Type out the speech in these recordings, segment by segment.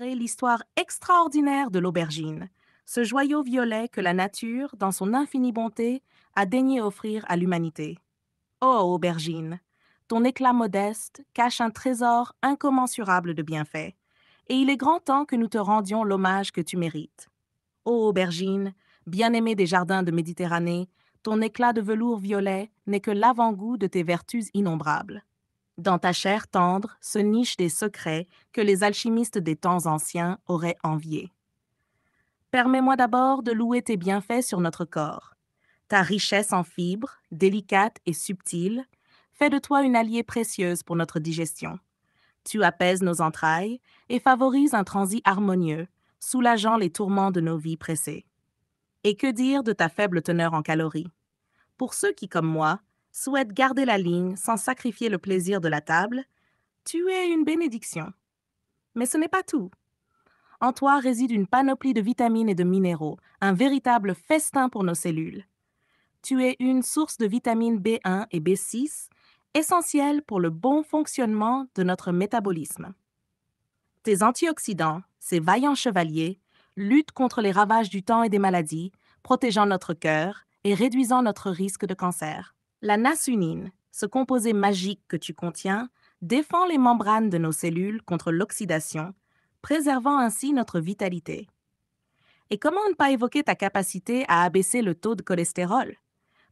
l'histoire extraordinaire de l'aubergine, ce joyau violet que la nature, dans son infinie bonté, a daigné offrir à l'humanité. Oh aubergine, ton éclat modeste cache un trésor incommensurable de bienfaits, et il est grand temps que nous te rendions l'hommage que tu mérites. Ô aubergine, bien-aimée des jardins de Méditerranée, ton éclat de velours violet n'est que l'avant-goût de tes vertus innombrables. Dans ta chair tendre se nichent des secrets que les alchimistes des temps anciens auraient enviés. Permets-moi d'abord de louer tes bienfaits sur notre corps. Ta richesse en fibres, délicate et subtile, fait de toi une alliée précieuse pour notre digestion. Tu apaises nos entrailles et favorises un transit harmonieux, soulageant les tourments de nos vies pressées. Et que dire de ta faible teneur en calories Pour ceux qui, comme moi, souhaite garder la ligne sans sacrifier le plaisir de la table, tu es une bénédiction. Mais ce n'est pas tout. En toi réside une panoplie de vitamines et de minéraux, un véritable festin pour nos cellules. Tu es une source de vitamines B1 et B6, essentielles pour le bon fonctionnement de notre métabolisme. Tes antioxydants, ces vaillants chevaliers, luttent contre les ravages du temps et des maladies, protégeant notre cœur et réduisant notre risque de cancer. La nasunine, ce composé magique que tu contiens, défend les membranes de nos cellules contre l'oxydation, préservant ainsi notre vitalité. Et comment ne pas évoquer ta capacité à abaisser le taux de cholestérol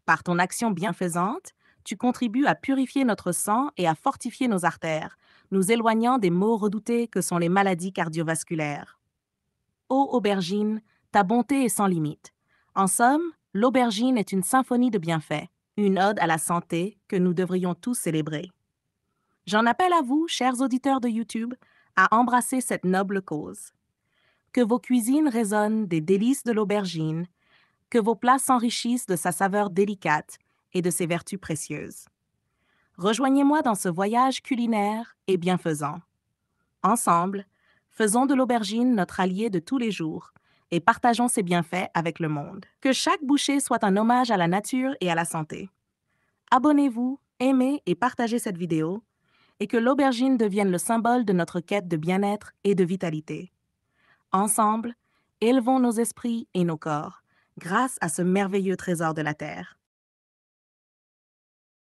Par ton action bienfaisante, tu contribues à purifier notre sang et à fortifier nos artères, nous éloignant des maux redoutés que sont les maladies cardiovasculaires. Ô aubergine, ta bonté est sans limite. En somme, l'aubergine est une symphonie de bienfaits une ode à la santé que nous devrions tous célébrer. J'en appelle à vous, chers auditeurs de YouTube, à embrasser cette noble cause. Que vos cuisines résonnent des délices de l'aubergine, que vos plats s'enrichissent de sa saveur délicate et de ses vertus précieuses. Rejoignez-moi dans ce voyage culinaire et bienfaisant. Ensemble, faisons de l'aubergine notre allié de tous les jours et partageons ses bienfaits avec le monde. Que chaque bouchée soit un hommage à la nature et à la santé. Abonnez-vous, aimez et partagez cette vidéo et que l'aubergine devienne le symbole de notre quête de bien-être et de vitalité. Ensemble, élevons nos esprits et nos corps grâce à ce merveilleux trésor de la Terre.